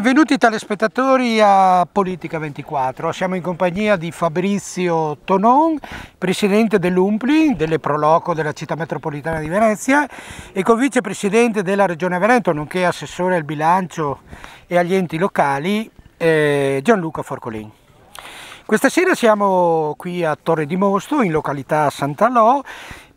benvenuti telespettatori a Politica 24. Siamo in compagnia di Fabrizio Tonon, presidente dell'Umpli, delle Proloco della città metropolitana di Venezia e con vicepresidente della Regione Veneto, nonché assessore al bilancio e agli enti locali, eh, Gianluca Forcolin. Questa sera siamo qui a Torre di Mosto, in località Sant'Allò,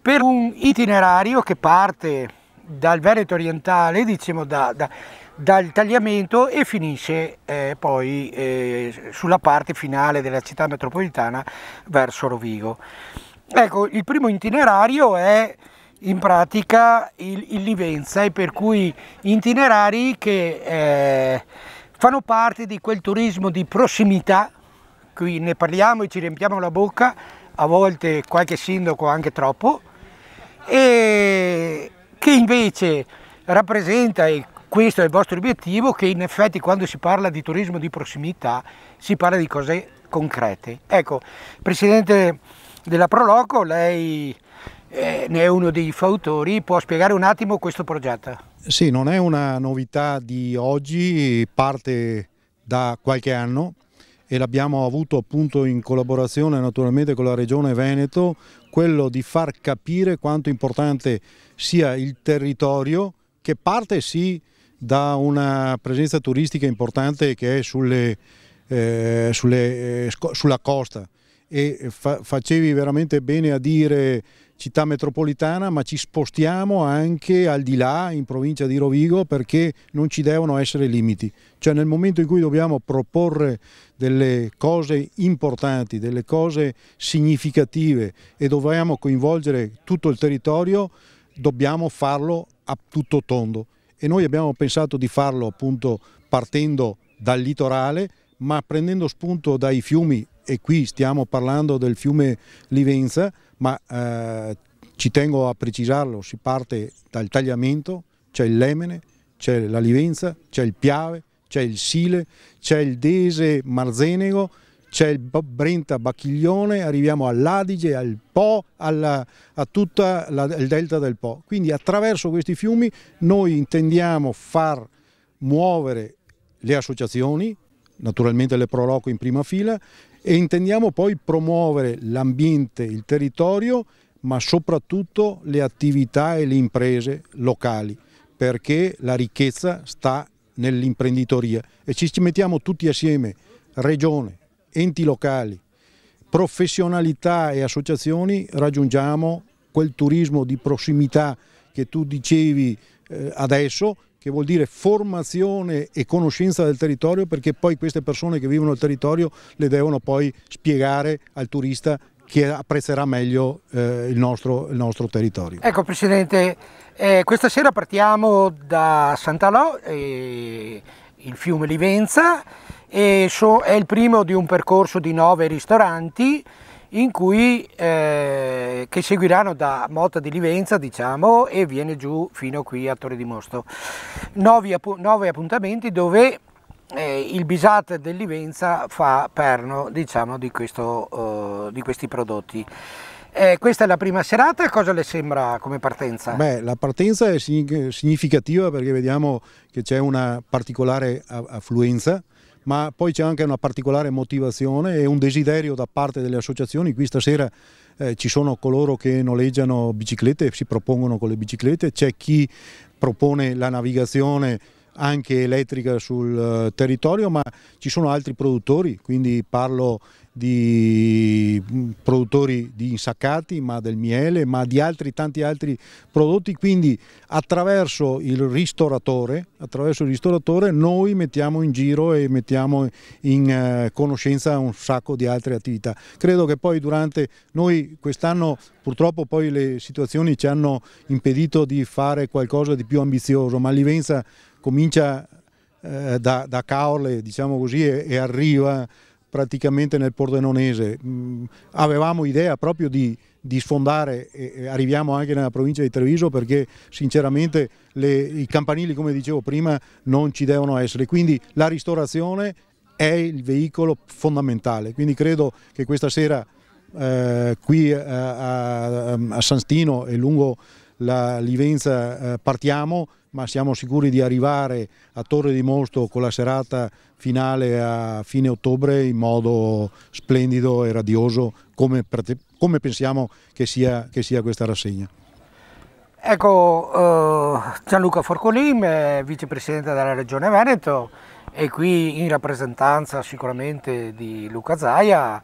per un itinerario che parte dal Veneto orientale, diciamo da, da, dal tagliamento e finisce eh, poi eh, sulla parte finale della città metropolitana verso Rovigo. Ecco, il primo itinerario è in pratica il, il Livenza e per cui itinerari che eh, fanno parte di quel turismo di prossimità, qui ne parliamo e ci riempiamo la bocca, a volte qualche sindaco anche troppo, e, che invece rappresenta, e questo è il vostro obiettivo, che in effetti quando si parla di turismo di prossimità si parla di cose concrete. Ecco, Presidente della Proloco, lei eh, ne è uno dei fautori, può spiegare un attimo questo progetto? Sì, non è una novità di oggi, parte da qualche anno, e l'abbiamo avuto appunto in collaborazione naturalmente con la Regione Veneto, quello di far capire quanto importante sia il territorio che parte sì da una presenza turistica importante che è sulle, eh, sulle, eh, sulla costa e fa facevi veramente bene a dire città metropolitana, ma ci spostiamo anche al di là, in provincia di Rovigo, perché non ci devono essere limiti. Cioè nel momento in cui dobbiamo proporre delle cose importanti, delle cose significative e dobbiamo coinvolgere tutto il territorio, dobbiamo farlo a tutto tondo. E noi abbiamo pensato di farlo appunto partendo dal litorale, ma prendendo spunto dai fiumi, e qui stiamo parlando del fiume Livenza, ma eh, ci tengo a precisarlo, si parte dal tagliamento, c'è il lemene, c'è la livenza, c'è il piave, c'è il sile, c'è il dese marzenego, c'è il Brenta Bacchiglione, arriviamo all'Adige, al Po, alla, a tutto il delta del Po. Quindi attraverso questi fiumi noi intendiamo far muovere le associazioni, naturalmente le proloco in prima fila e intendiamo poi promuovere l'ambiente, il territorio ma soprattutto le attività e le imprese locali perché la ricchezza sta nell'imprenditoria e ci mettiamo tutti assieme, regione, enti locali, professionalità e associazioni raggiungiamo quel turismo di prossimità che tu dicevi eh, adesso che vuol dire formazione e conoscenza del territorio perché poi queste persone che vivono il territorio le devono poi spiegare al turista che apprezzerà meglio eh, il, nostro, il, nostro, territorio. Ecco Presidente, eh, questa sera partiamo da Sant'Alò, eh, il fiume Livenza, e so, è il primo di un percorso di nove ristoranti in cui, eh, che seguiranno da Motta di Livenza diciamo, e viene giù fino qui a Torre di Mosto. Nove, nove appuntamenti dove eh, il Bisat del Livenza fa perno diciamo, di, questo, eh, di questi prodotti. Eh, questa è la prima serata, cosa le sembra come partenza? Beh, la partenza è significativa perché vediamo che c'è una particolare affluenza ma poi c'è anche una particolare motivazione e un desiderio da parte delle associazioni. Qui stasera eh, ci sono coloro che noleggiano biciclette, si propongono con le biciclette, c'è chi propone la navigazione anche elettrica sul eh, territorio, ma ci sono altri produttori, quindi parlo di mm, produttori di insaccati, ma del miele, ma di altri tanti altri prodotti, quindi attraverso il ristoratore, attraverso il ristoratore noi mettiamo in giro e mettiamo in eh, conoscenza un sacco di altre attività. Credo che poi durante noi quest'anno purtroppo poi le situazioni ci hanno impedito di fare qualcosa di più ambizioso, ma l'Ivenza comincia eh, da, da Caorle diciamo così, e, e, arriva praticamente nel Pordenonese. Mm, avevamo idea proprio di, di sfondare, e arriviamo anche nella provincia di Treviso perché sinceramente le, i campanili come dicevo prima non ci devono essere, quindi la ristorazione è il veicolo fondamentale, quindi credo che questa sera eh, qui eh, a, a, San Stino e lungo la Livenza eh, partiamo ma siamo sicuri di arrivare a Torre di Mosto con la serata finale a fine ottobre in modo splendido e radioso come, come pensiamo che sia, che sia questa rassegna. Ecco, eh, Gianluca Forcolim, vicepresidente della Regione Veneto e qui in rappresentanza sicuramente di Luca Zaia,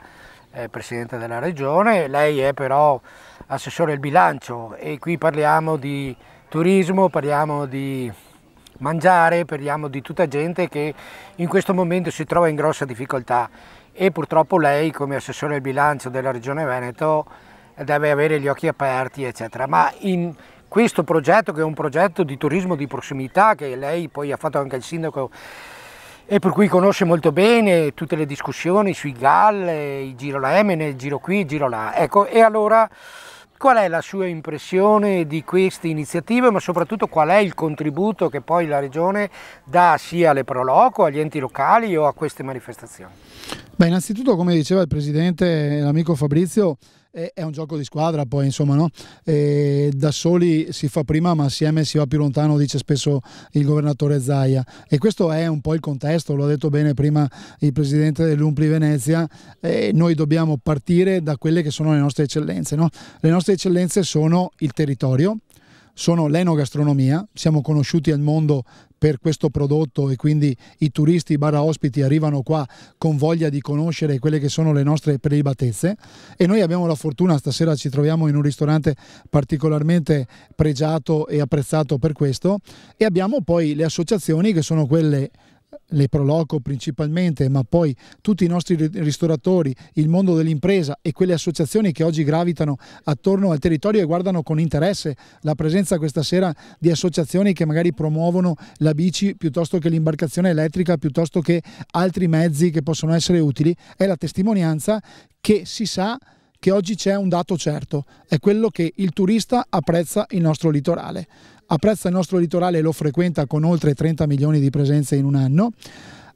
eh, presidente della Regione, lei è però assessore del bilancio e qui parliamo di turismo, parliamo di mangiare, parliamo di tutta gente che in questo momento si trova in grossa difficoltà e purtroppo lei come assessore del bilancio della Regione Veneto deve avere gli occhi aperti eccetera, ma in questo progetto che è un progetto di turismo di prossimità che lei poi ha fatto anche il sindaco e per cui conosce molto bene tutte le discussioni sui GAL, i giro la Emene, il giro qui, il giro là, ecco e allora Qual è la sua impressione di queste iniziative, ma soprattutto qual è il contributo che poi la Regione dà sia alle Proloco, agli enti locali o a queste manifestazioni? Beh, innanzitutto, come diceva il presidente, l'amico Fabrizio, è un gioco di squadra poi insomma no? E da soli si fa prima ma assieme si va più lontano dice spesso il governatore Zaia e questo è un po' il contesto lo ha detto bene prima il presidente dell'Umpli Venezia e noi dobbiamo partire da quelle che sono le nostre eccellenze no? le nostre eccellenze sono il territorio sono l'enogastronomia, siamo conosciuti al mondo per questo prodotto e quindi i turisti barra ospiti arrivano qua con voglia di conoscere quelle che sono le nostre prelibatezze e noi abbiamo la fortuna, stasera ci troviamo in un ristorante particolarmente pregiato e apprezzato per questo e abbiamo poi le associazioni che sono quelle le Proloco principalmente, ma poi tutti i nostri ristoratori, il mondo dell'impresa e quelle associazioni che oggi gravitano attorno al territorio e guardano con interesse la presenza questa sera di associazioni che magari promuovono la bici piuttosto che l'imbarcazione elettrica, piuttosto che altri mezzi che possono essere utili, è la testimonianza che si sa che oggi c'è un dato certo, è quello che il turista apprezza il nostro litorale. Apprezza il nostro litorale e lo frequenta con oltre 30 milioni di presenze in un anno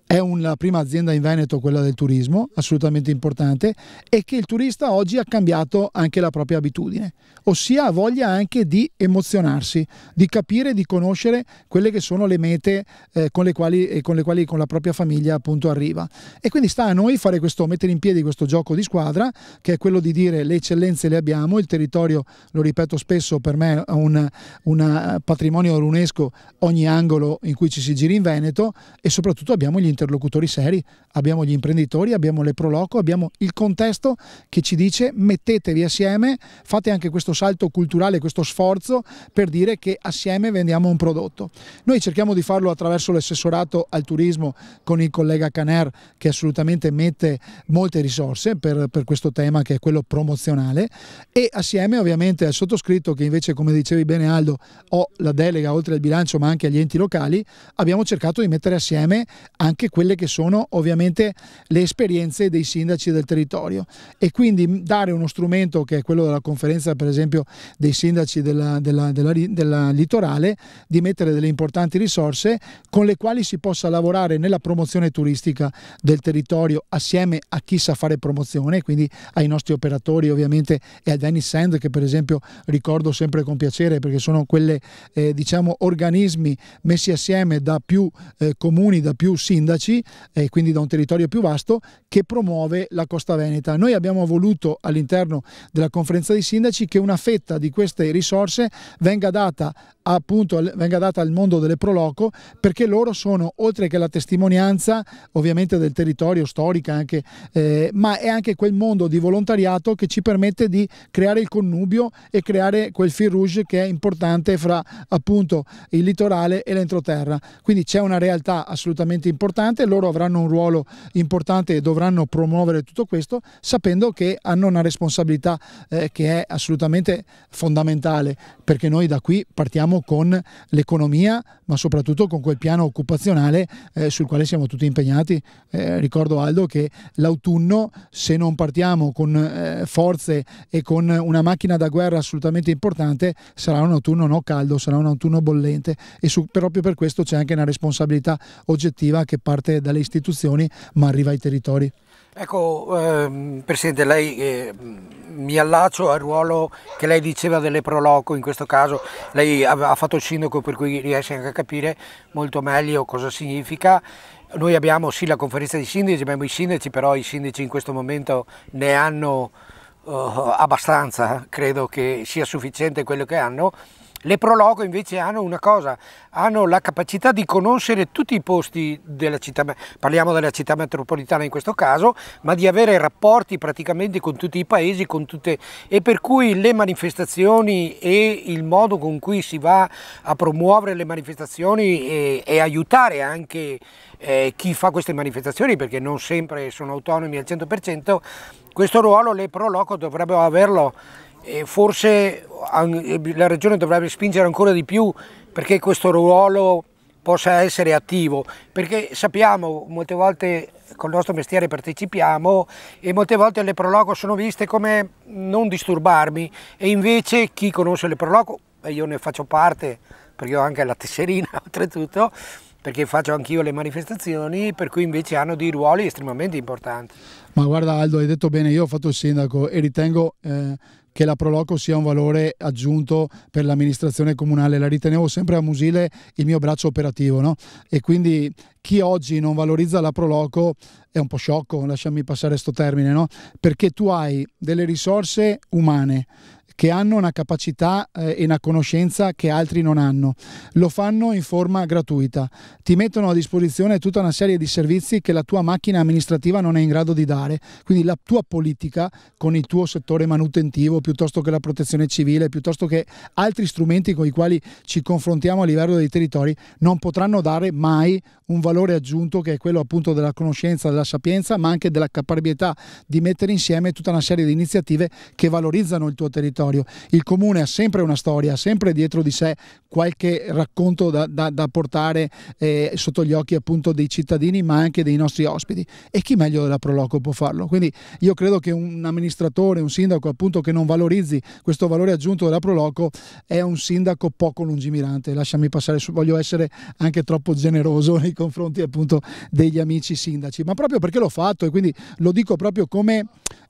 è la prima azienda in Veneto quella del turismo, assolutamente importante, e che il turista oggi ha cambiato anche la propria abitudine, ossia ha voglia anche di emozionarsi, di capire, di conoscere quelle che sono le mete eh, con, le quali, con, le quali, con la propria famiglia appunto arriva. E quindi sta a noi fare questo, mettere in piedi questo gioco di squadra, che è quello di dire le eccellenze le abbiamo, il territorio, lo ripeto spesso, per me è un, un eh, patrimonio UNESCO ogni angolo in cui ci si giri in Veneto e soprattutto abbiamo gli interlocutori seri, abbiamo gli imprenditori, abbiamo le Proloco, abbiamo il contesto che ci dice mettetevi assieme, fate anche questo salto culturale, questo sforzo per dire che assieme vendiamo un prodotto. Noi cerchiamo di farlo attraverso l'assessorato al turismo con il collega Caner che assolutamente mette molte risorse per, per questo tema che è quello promozionale e assieme ovviamente al sottoscritto che invece come dicevi bene Aldo ho la delega oltre al bilancio ma anche agli enti locali abbiamo cercato di mettere assieme anche anche quelle che sono ovviamente le esperienze dei sindaci del territorio e quindi dare uno strumento che è quello della conferenza per esempio dei sindaci della, della, della, della litorale di mettere delle importanti risorse con le quali si possa lavorare nella promozione turistica del territorio assieme a chi sa fare promozione, quindi ai nostri operatori ovviamente e a Dennis Sand che per esempio ricordo sempre con piacere perché sono quelle eh, diciamo organismi messi assieme da più eh, comuni, da più sindaci sindaci e eh, quindi da un territorio più vasto che promuove la Costa Veneta. Noi abbiamo voluto all'interno della conferenza dei sindaci che una fetta di queste risorse venga data appunto venga data al mondo delle Proloco perché loro sono oltre che la testimonianza ovviamente del territorio storica anche, eh, ma è anche quel mondo di volontariato che ci permette di creare il connubio e creare quel fil rouge che è importante fra appunto il litorale e l'entroterra quindi c'è una realtà assolutamente importante loro avranno un ruolo importante e dovranno promuovere tutto questo sapendo che hanno una responsabilità eh, che è assolutamente fondamentale perché noi da qui partiamo facciamo con l'economia, ma soprattutto con quel piano occupazionale eh, sul quale siamo tutti impegnati. Eh, ricordo Aldo che l'autunno, se non partiamo con eh, forze e con una macchina da guerra assolutamente importante, sarà un autunno no caldo, sarà un autunno bollente e su, proprio per questo c'è anche una responsabilità oggettiva che parte dalle istituzioni ma arriva ai territori. Ecco, ehm, Presidente, lei eh, mi allaccio al ruolo che lei diceva delle proloco, in questo caso lei ha, fatto il sindaco per cui riesce anche a capire molto meglio cosa significa. Noi abbiamo sì la conferenza dei sindaci, abbiamo i sindaci, però i sindaci in questo momento ne hanno eh, abbastanza, credo che sia sufficiente quello che hanno le prologo invece hanno una cosa, hanno la capacità di conoscere tutti i posti della città, parliamo della città metropolitana in questo caso, ma di avere rapporti praticamente con tutti i paesi, con tutte, e per cui le manifestazioni e il modo con cui si va a promuovere le manifestazioni e, e aiutare anche eh, chi fa queste manifestazioni, perché non sempre sono autonomi al 100%, questo ruolo le Proloco dovrebbero averlo e forse la Regione dovrebbe spingere ancora di più perché questo ruolo possa essere attivo, perché sappiamo molte volte col nostro mestiere partecipiamo e molte volte le prologo sono viste come non disturbarmi e invece chi conosce le prologo, e io ne faccio parte perché ho anche la tesserina oltretutto, perché faccio anch'io le manifestazioni, per cui invece hanno dei ruoli estremamente importanti. Ma guarda Aldo, hai detto bene, io ho fatto il sindaco e ritengo eh, che la Proloco sia un valore aggiunto per l'amministrazione comunale, la ritenevo sempre a Musile il mio braccio operativo no? e quindi chi oggi non valorizza la Proloco è un po' sciocco, lasciami passare questo termine, no? perché tu hai delle risorse umane, che hanno una capacità eh, e una conoscenza che altri non hanno. Lo fanno in forma gratuita. Ti mettono a disposizione tutta una serie di servizi che la tua macchina amministrativa non è in grado di dare. Quindi la tua politica con il tuo settore manutentivo, piuttosto che la protezione civile, piuttosto che altri strumenti con i quali ci confrontiamo a livello dei territori, non potranno dare mai un valore aggiunto che è quello appunto della conoscenza, della sapienza, ma anche della caparbietà di mettere insieme tutta una serie di iniziative che valorizzano il tuo territorio territorio. Il comune ha sempre una storia, ha sempre dietro di sé qualche racconto da, da, da portare eh, sotto gli occhi appunto dei cittadini ma anche dei nostri ospiti e chi meglio della Proloco può farlo. Quindi io credo che un amministratore, un sindaco appunto che non valorizzi questo valore aggiunto della Proloco è un sindaco poco lungimirante, lasciami passare, voglio essere anche troppo generoso nei confronti appunto degli amici sindaci, ma proprio perché l'ho fatto e quindi lo dico proprio come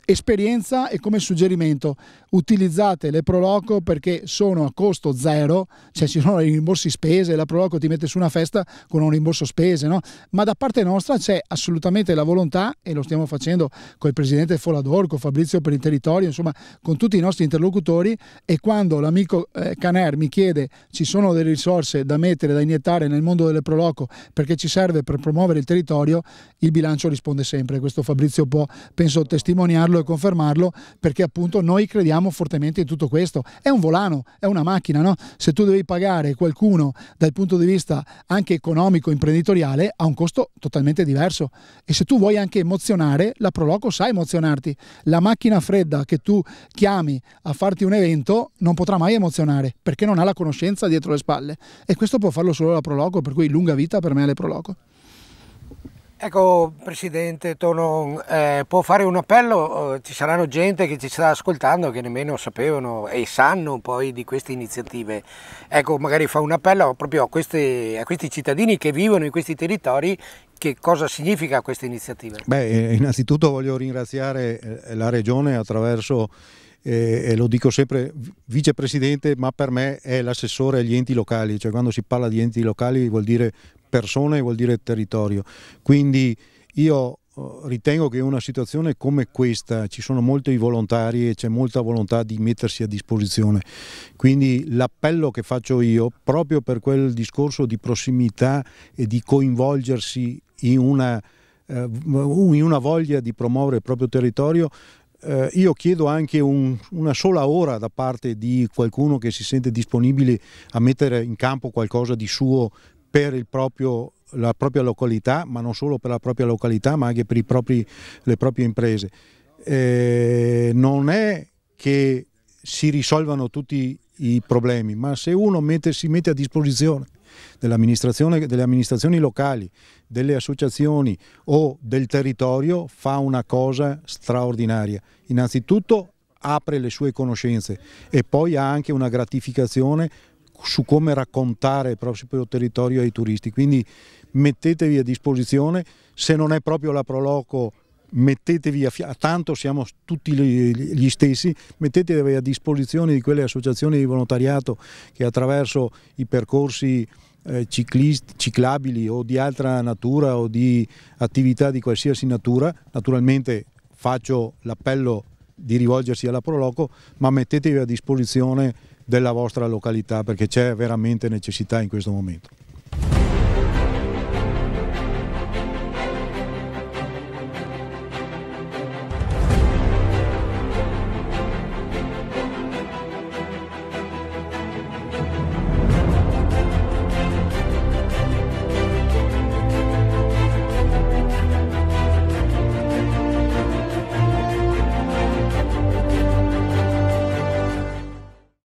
esperienza e come suggerimento, utilizzare acquistate le Proloco perché sono a costo zero, cioè ci sono i rimborsi spese, la Proloco ti mette su una festa con un rimborso spese, no? ma da parte nostra c'è assolutamente la volontà e lo stiamo facendo con il presidente Folador, con Fabrizio per il territorio, insomma con tutti i nostri interlocutori e quando l'amico eh, Caner mi chiede ci sono delle risorse da mettere, da iniettare nel mondo delle Proloco perché ci serve per promuovere il territorio, il bilancio risponde sempre, questo Fabrizio può penso testimoniarlo e confermarlo perché appunto noi crediamo fortemente strumenti di tutto questo. È un volano, è una macchina, no? Se tu devi pagare qualcuno dal punto di vista anche economico, imprenditoriale, ha un costo totalmente diverso. E se tu vuoi anche emozionare, la Proloco sa emozionarti. La macchina fredda che tu chiami a farti un evento non potrà mai emozionare perché non ha la conoscenza dietro le spalle. E questo può farlo solo la Proloco, per cui lunga vita per me alle Proloco. Ecco Presidente Tonon, eh, può fare un appello? Eh, ci saranno gente che ci sta ascoltando che nemmeno sapevano e sanno poi di queste iniziative. Ecco, magari fa un appello proprio a, queste, a questi cittadini che vivono in questi territori che cosa significa questa iniziativa? Beh, eh, innanzitutto voglio ringraziare eh, la Regione attraverso eh, lo dico sempre vicepresidente, ma per me è l'assessore agli enti locali, cioè quando si parla di enti locali vuol dire persone vuol dire territorio. Quindi io eh, ritengo che in una situazione come questa ci sono molti volontari e c'è molta volontà di mettersi a disposizione. Quindi l'appello che faccio io, proprio per quel discorso di prossimità e di coinvolgersi in una, eh, in una voglia di promuovere il proprio territorio, eh, io chiedo anche un, una sola ora da parte di qualcuno che si sente disponibile a mettere in campo qualcosa di suo per proprio, la propria località, ma non solo per la propria località, ma anche per propri, le proprie imprese. Eh, non è che si risolvano tutti i problemi, ma se uno mette, si mette a disposizione dell delle amministrazioni locali, delle associazioni o del territorio, fa una cosa straordinaria. Innanzitutto apre le sue conoscenze e poi ha anche una gratificazione su come raccontare il proprio territorio ai turisti, quindi mettetevi a disposizione, se non è proprio la Proloco mettetevi a fianco, tanto siamo tutti gli stessi, mettetevi a disposizione di quelle associazioni di volontariato che attraverso i percorsi eh, Ciclist, ciclabili o di altra natura o di attività di qualsiasi natura, naturalmente faccio l'appello di rivolgersi alla Proloco, ma mettetevi a disposizione della vostra località perché c'è veramente necessità in questo momento.